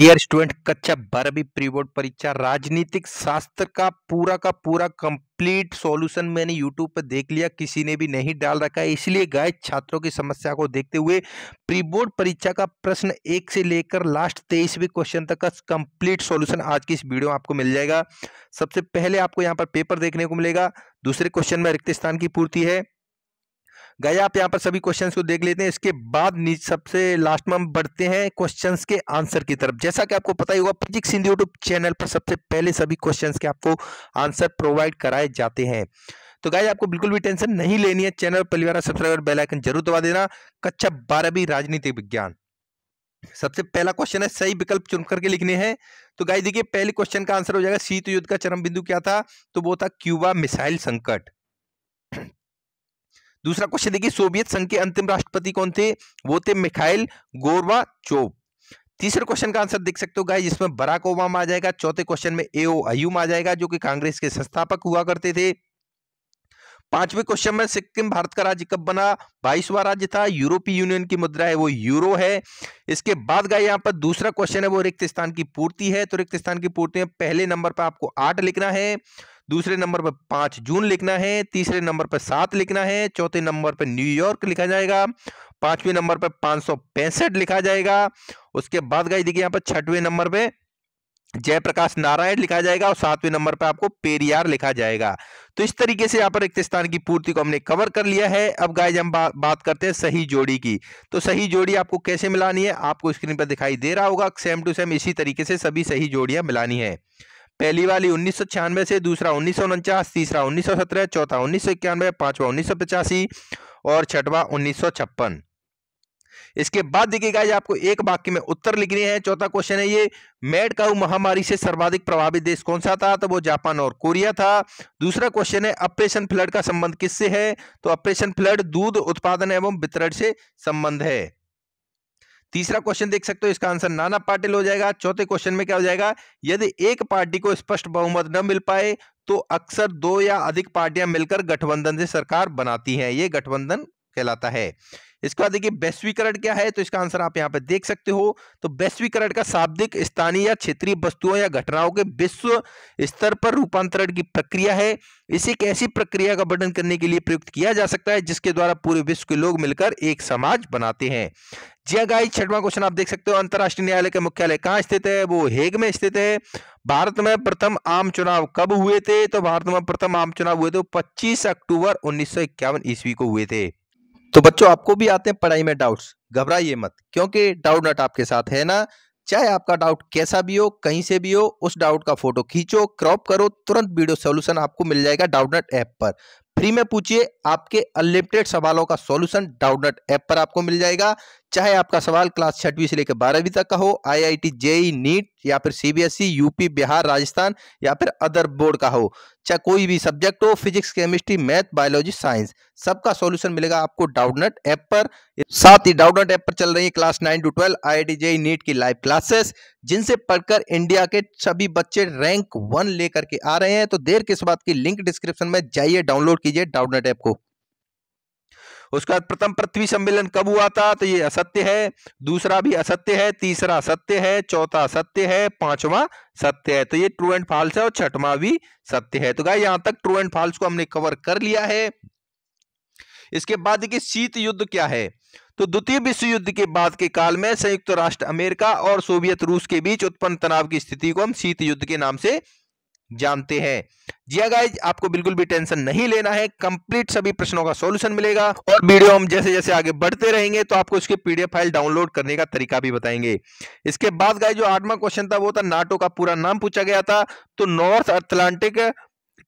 dear student कक्षा बारहवीं pre board परीक्षा राजनीतिक शास्त्र का पूरा का पूरा कंप्लीट सॉल्यूशन मैंने यूट्यूब पर देख लिया किसी ने भी नहीं डाल रखा है इसलिए गाय छात्रों की समस्या को देखते हुए प्री बोर्ड परीक्षा का प्रश्न एक से लेकर लास्ट तेईसवीं क्वेश्चन तक का कंप्लीट सॉल्यूशन आज की इस वीडियो में आपको मिल जाएगा सबसे पहले आपको यहाँ पर पेपर देखने को मिलेगा दूसरे क्वेश्चन में रिक्त स्थान की पूर्ति है गए आप यहाँ पर सभी क्वेश्चंस को देख लेते हैं इसके बाद सबसे लास्ट में हम बढ़ते हैं क्वेश्चंस के आंसर की तरफ जैसा कि आपको पता ही होगा फिजिक्स हिंदी यूट्यूब चैनल पर सबसे पहले सभी क्वेश्चंस के आपको आंसर प्रोवाइड कराए जाते हैं तो गाय आपको बिल्कुल भी टेंशन नहीं लेनी है चैनल पर परिवार सब्सक्राइबर बेलाइकन जरूर दबा देना कच्छा बारहवीं राजनीतिक विज्ञान सबसे पहला क्वेश्चन है सही विकल्प चुन करके लिखने हैं तो गाय देखिए पहले क्वेश्चन का आंसर हो जाएगा शीत युद्ध का चरम बिंदु क्या था तो वो था क्यूबा मिसाइल संकट दूसरा क्वेश्चन देखिए सोवियत संघ के अंतिम राष्ट्रपति कौन थे वो थे मिखाइल गोरवा चोब तीसरे क्वेश्चन का आंसर देख सकते हो गाइस जिसमें बराक ओबामा आ जाएगा चौथे क्वेश्चन में ए ओ अयूम आ जाएगा जो कि कांग्रेस के संस्थापक हुआ करते थे पांचवें क्वेश्चन में सिक्किम भारत का राज्य कब बना बाईसवा राज्य था यूरोपीय यूनियन की मुद्रा है वो यूरो है इसके बाद गए यहाँ पर दूसरा क्वेश्चन है वो रिक्त स्थान की पूर्ति है तो रिक्त स्थान की पूर्ति में पहले नंबर पर आपको आठ लिखना है दूसरे नंबर पर पांच जून लिखना है तीसरे नंबर पर सात लिखना है चौथे नंबर पर न्यूयॉर्क लिखा जाएगा पांचवें नंबर पर पांच लिखा जाएगा उसके बाद गई देखिए यहाँ पर छठवें नंबर पर जयप्रकाश नारायण लिखा जाएगा और सातवें नंबर पर आपको पेरियार लिखा जाएगा तो इस तरीके से यहाँ पर रिक्त स्थान की पूर्ति को हमने कवर कर लिया है अब गाय हम बा, बात करते हैं सही जोड़ी की तो सही जोड़ी आपको कैसे मिलानी है आपको स्क्रीन पर दिखाई दे रहा होगा सेम टू सेम इसी तरीके से सभी सही जोड़ियां मिलानी है पहली वाली उन्नीस से दूसरा उन्नीस तीसरा उन्नीस चौथा उन्नीस सौ इक्यानवे पांचवा उन्नीस और छठवा उन्नीस इसके बाद देखिए ये आपको एक वाक्य में उत्तर लिखने हैं चौथा क्वेश्चन है ये मेड काउ महामारी से सर्वाधिक प्रभावित देश कौन सा था तो वो जापान और कोरिया था दूसरा क्वेश्चन है ऑपरेशन फ्लड का संबंध किससे है तो ऑपरेशन फ्लड दूध उत्पादन एवं वितरण से संबंध है तीसरा क्वेश्चन देख सकते हो इसका आंसर नाना पाटिल हो जाएगा चौथे क्वेश्चन में क्या हो जाएगा यदि एक पार्टी को स्पष्ट बहुमत न मिल पाए तो अक्सर दो या अधिक पार्टियां मिलकर गठबंधन से सरकार बनाती हैं ये गठबंधन कहलाता है इसके बाद देखिए वैश्वीकरण क्या है तो इसका आंसर आप यहाँ पे देख सकते हो तो वैश्वीकरण का शाब्दिक स्थानीय या क्षेत्रीय वस्तुओं या घटनाओं के विश्व स्तर पर रूपांतरण की प्रक्रिया है इसे एक ऐसी प्रक्रिया का वर्णन करने के लिए प्रयुक्त किया जा सकता है जिसके द्वारा पूरे विश्व के लोग मिलकर एक समाज बनाते हैं जिया गाय छठवा क्वेश्चन आप देख सकते हो अंतर्राष्ट्रीय न्यायालय का मुख्यालय कहाँ स्थित है वो हेग में स्थित है भारत में प्रथम आम चुनाव कब हुए थे तो भारत में प्रथम आम चुनाव हुए थे पच्चीस अक्टूबर उन्नीस ईस्वी को हुए थे तो बच्चों आपको भी आते हैं पढ़ाई में डाउट्स घबराइए मत क्योंकि डाउट नट आपके साथ है ना चाहे आपका डाउट कैसा भी हो कहीं से भी हो उस डाउट का फोटो खींचो क्रॉप करो तुरंत वीडियो सोल्यूशन आपको मिल जाएगा डाउट नट ऐप पर फ्री में पूछिए आपके अनलिमिटेड सवालों का सॉल्यूशन नट ऐप पर आपको मिल जाएगा चाहे आपका सवाल क्लास छठवीं से लेकर बारहवीं तक का हो आईआईटी जेई नीट या फिर सीबीएसई यूपी बिहार राजस्थान या फिर अदर बोर्ड का हो चाहे कोई भी सब्जेक्ट हो physics chemistry math biology science सबका सॉल्यूशन मिलेगा आपको डाउटनेट ऐप पर साथ ही डाउटनेट ऐप पर चल रही है class nine to twelve I I JEE NEET की लाइव क्लासेस जिनसे पढ़कर इंडिया के सभी बच्चे रैंक वन लेकर के आ रहे हैं तो देर किस बात की लिंक डिस्क्रिप्शन में जाइए डाउनलोड कीजिए डाउटनेट ऐप को उसके बाद प्रथम पृथ्वी सम्मेलन कब हुआ था तो ये असत्य है दूसरा भी असत्य है तीसरा सत्य है चौथा सत्य है पांचवा सत्य है तो ये ट्रू एंड फॉल्स है और छठवा भी सत्य है तो गाय यहां तक ट्रू एंड फॉल्स को हमने कवर कर लिया है इसके बाद देखिए शीत युद्ध क्या है तो द्वितीय विश्व युद्ध के बाद के काल में संयुक्त राष्ट्र अमेरिका और सोवियत रूस के बीच उत्पन्न तनाव की स्थिति को हम शीत युद्ध के नाम से जानते हैं जी गाइज हाँ आपको बिल्कुल भी टेंशन नहीं लेना है कंप्लीट सभी प्रश्नों का सॉल्यूशन मिलेगा और वीडियो हम जैसे जैसे आगे बढ़ते रहेंगे तो आपको इसके पीडीएफ फाइल डाउनलोड करने का तरीका भी बताएंगे इसके बाद गाइज जो आठवा क्वेश्चन था वो था नाटो का पूरा नाम पूछा गया था तो नॉर्थ अटलांटिक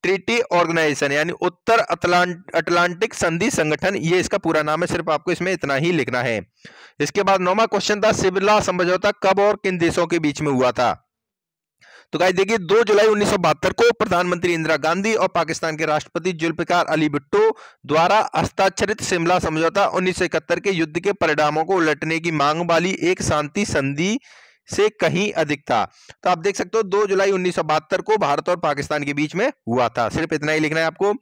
ट्रिटी ऑर्गेनाइजेशन यानी उत्तर अटलांटिक संधि संगठन ये इसका पूरा नाम है सिर्फ आपको इसमें इतना ही लिखना है इसके बाद नौवा क्वेश्चन था सिबला समझौता कब और किन देशों के बीच में हुआ था तो गाइस देखिए 2 जुलाई उन्नीस को प्रधानमंत्री इंदिरा गांधी और पाकिस्तान के राष्ट्रपति जुल्फिकार अली भुट्टो द्वारा हस्ताक्षरित शिमला समझौता उन्नीस के युद्ध के परिणामों को उलटने की मांग वाली एक शांति संधि से कहीं अधिक था तो आप देख सकते हो दो जुलाई उन्नीस को भारत और पाकिस्तान के बीच में हुआ था सिर्फ इतना ही लिखना है आपको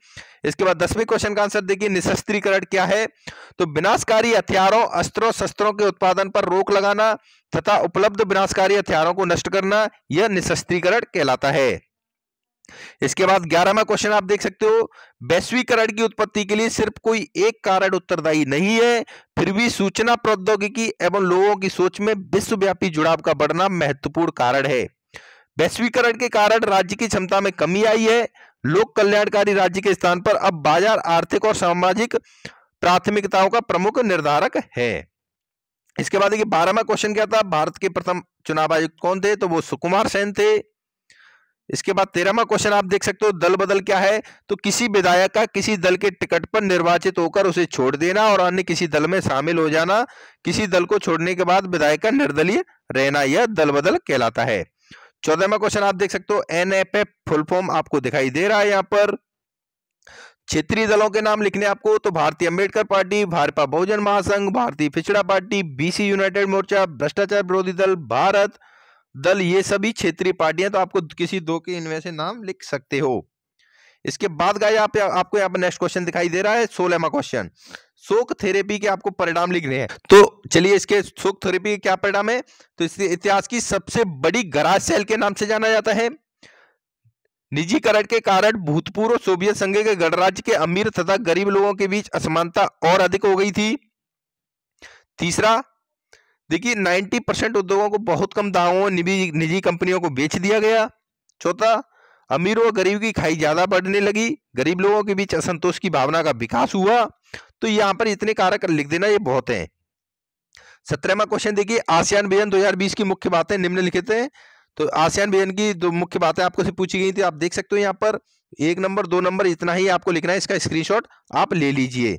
इसके बाद दसवें क्वेश्चन का आंसर देखिए निशस्त्रीकरण क्या है तो विनाशकारी हथियारों अस्त्रों शस्त्रों के उत्पादन पर रोक लगाना तथा उपलब्ध विनाशकारी हथियारों को नष्ट करना यह निशस्त्रीकरण कहलाता है इसके बाद ग्यारहवा क्वेश्चन आप देख सकते हो वैश्वीकरण की उत्पत्ति के लिए सिर्फ कोई एक कारण उत्तरदायी नहीं है फिर भी सूचना प्रौद्योगिकी एवं लोगों की सोच में विश्वव्यापी जुड़ाव का बढ़ना महत्वपूर्ण कारण है वैश्वीकरण के कारण राज्य की क्षमता में कमी आई है लोक कल्याणकारी राज्य के स्थान पर अब बाजार आर्थिक और सामाजिक प्राथमिकताओं का प्रमुख निर्धारक है इसके बाद देखिए बारहवा क्वेश्चन क्या था भारत के प्रथम चुनाव आयुक्त कौन थे तो वो सुकुमार सेन थे इसके बाद तेरहवा क्वेश्चन आप देख सकते हो दल बदल क्या है तो किसी विधायक का किसी दल के टिकट पर निर्वाचित होकर उसे छोड़ देना और अन्य किसी दल में शामिल हो जाना किसी दल को छोड़ने के बाद विधायक का निर्दलीय रहना यह दल बदल कहलाता है चौदहवा क्वेश्चन आप देख सकते हो N F F full form आपको दिखाई दे रहा है यहाँ पर क्षेत्रीय दलों के नाम लिखने आपको तो भारतीय अंबेडकर पार्टी भाजपा बहुजन महासंघ भारतीय पिछड़ा पार्टी बीसी यूनाइटेड मोर्चा भ्रष्टाचार विरोधी दल भारत दल ये सभी क्षेत्रीय पार्टियां तो आपको किसी दो के इनमें से नाम लिख सकते हो इसके बाद गाय आप, आपको यहाँ पर नेक्स्ट क्वेश्चन दिखाई दे रहा है सोलहवा क्वेश्चन शोक थेरेपी के आपको परिणाम लिखने हैं तो चलिए इसके शोक थेरेपी के क्या परिणाम है तो इसके इतिहास की सबसे बड़ी गराज सेल के नाम से जाना जाता है निजीकरण के कारण भूतपूर्व सोवियत संघ के गणराज्य के अमीर तथा गरीब लोगों के बीच असमानता और अधिक हो गई थी तीसरा देखिए 90 परसेंट उद्योगों को बहुत कम दामों में निजी कंपनियों को बेच दिया गया चौथा अमीरों और गरीब की खाई ज़्यादा बढ़ने लगी गरीब लोगों के बीच असंतोष की भावना का विकास हुआ तो यहाँ पर इतने कारक लिख देना ये बहुत है सत्रहवा क्वेश्चन देखिए आसियान विजन 2020 की मुख्य बातें निम्नलिखित हैं तो आसियान व्यंजन की जो मुख्य बातें आपको से पूछी गई थी आप देख सकते हो यहाँ पर एक नंबर दो नंबर इतना ही आपको लिखना है इसका स्क्रीनशॉट आप ले लीजिए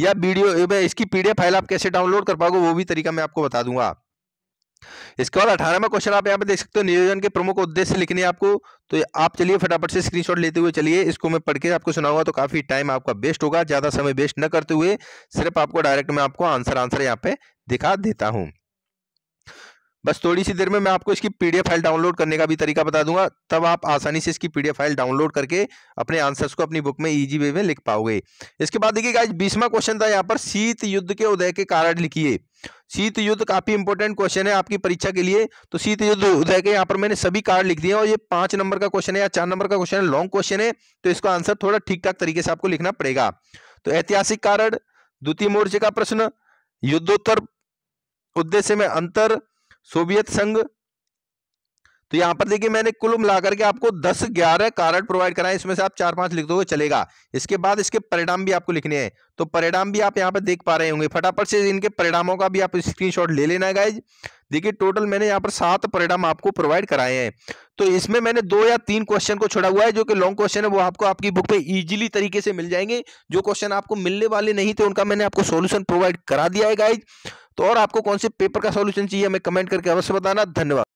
या वीडियो इसकी पीडीएफ फाइल आप कैसे डाउनलोड कर पाओगे वो भी तरीका मैं आपको बता दूंगा इसके बाद अठारहवा क्वेश्चन आप यहाँ पे देख सकते हो नियोजन के प्रमुख उद्देश्य लिखने आपको तो आप चलिए फटाफट से स्क्रीन लेते हुए चलिए इसको मैं पढ़ के आपको सुनाऊंगा तो काफी टाइम आपका वेस्ट होगा ज्यादा समय वेस्ट न करते हुए सिर्फ आपको डायरेक्ट में आपको आंसर आंसर यहाँ पे दिखा देता हूँ बस थोड़ी सी देर में मैं आपको इसकी पीडीएफ फाइल डाउनलोड करने का भी तरीका बता दूंगा तब आप आसानी से इसकी पीडीएफ फाइल डाउनलोड करके अपने आंसर्स को अपनी बुक में इजी वे में लिख पाओगे इसके बाद देखिए गाइज बीसवा क्वेश्चन था यहाँ पर शीत युद्ध के उदय के कारण लिखिए शीत युद्ध काफी इंपोर्टेंट क्वेश्चन है आपकी परीक्षा के लिए तो शीत युद्ध उदय के यहाँ पर मैंने सभी कार्ड लिख दिए और ये पांच नंबर का क्वेश्चन है या चार नंबर का क्वेश्चन है लॉन्ग क्वेश्चन है तो इसका आंसर थोड़ा ठीक ठाक तरीके से आपको लिखना पड़ेगा तो ऐतिहासिक कारण द्वितीय मोर्चे का प्रश्न युद्धोत्तर उद्देश्य में अंतर सोवियत संघ तो यहां पर देखिए मैंने कुल मिलाकर के आपको 10 11 कारण प्रोवाइड कराए इसमें से आप चार पांच लिख दोगे चलेगा इसके बाद इसके परिणाम भी आपको लिखने हैं तो परिणाम भी आप यहां पर देख पा रहे होंगे फटाफट से इनके परिणामों का भी आप स्क्रीनशॉट ले लेना गाइज देखिए टोटल मैंने यहाँ पर सात परिणाम आपको प्रोवाइड कराए हैं तो इसमें मैंने दो या तीन क्वेश्चन को छोड़ा हुआ है जो कि लॉन्ग क्वेश्चन है वो आपको आपकी बुक पे इजीली तरीके से मिल जाएंगे जो क्वेश्चन आपको मिलने वाले नहीं थे उनका मैंने आपको सॉल्यूशन प्रोवाइड करा दिया है गाइज तो और आपको कौन से पेपर का सोल्यूशन चाहिए हमें कमेंट करके अवश्य बताना धन्यवाद